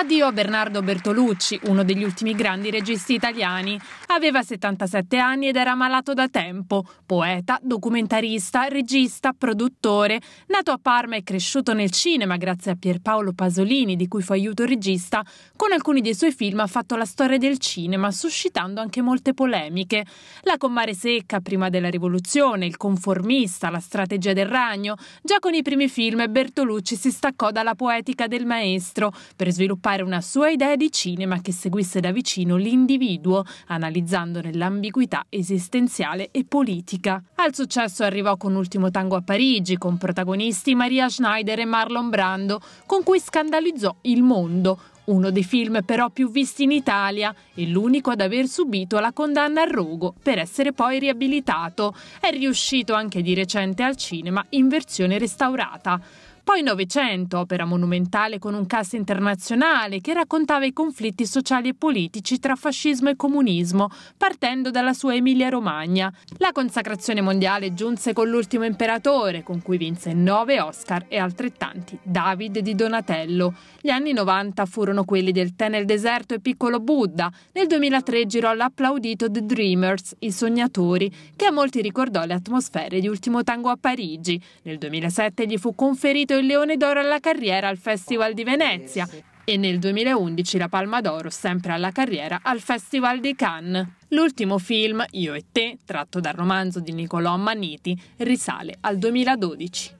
Addio a Bernardo Bertolucci, uno degli ultimi grandi registi italiani. Aveva 77 anni ed era malato da tempo. Poeta, documentarista, regista, produttore. Nato a Parma e cresciuto nel cinema grazie a Pierpaolo Pasolini, di cui fu aiuto regista, con alcuni dei suoi film ha fatto la storia del cinema, suscitando anche molte polemiche. La comare secca prima della rivoluzione, il conformista, la strategia del ragno. Già con i primi film Bertolucci si staccò dalla poetica del maestro per sviluppare fare una sua idea di cinema che seguisse da vicino l'individuo, analizzandone l'ambiguità esistenziale e politica. Al successo arrivò con Ultimo Tango a Parigi, con protagonisti Maria Schneider e Marlon Brando, con cui scandalizzò il mondo, uno dei film però più visti in Italia e l'unico ad aver subito la condanna al rogo per essere poi riabilitato. È riuscito anche di recente al cinema in versione restaurata. Poi Novecento, opera monumentale con un cast internazionale che raccontava i conflitti sociali e politici tra fascismo e comunismo, partendo dalla sua Emilia-Romagna. La consacrazione mondiale giunse con l'ultimo imperatore, con cui vinse nove Oscar e altrettanti David di Donatello. Gli anni 90 furono furono quelli del Tè nel deserto e Piccolo Buddha. Nel 2003 girò l'applaudito The Dreamers, I Sognatori, che a molti ricordò le atmosfere di Ultimo Tango a Parigi. Nel 2007 gli fu conferito il Leone d'Oro alla carriera al Festival di Venezia e nel 2011 la Palma d'Oro sempre alla carriera al Festival di Cannes. L'ultimo film, Io e te, tratto dal romanzo di Nicolò Maniti, risale al 2012.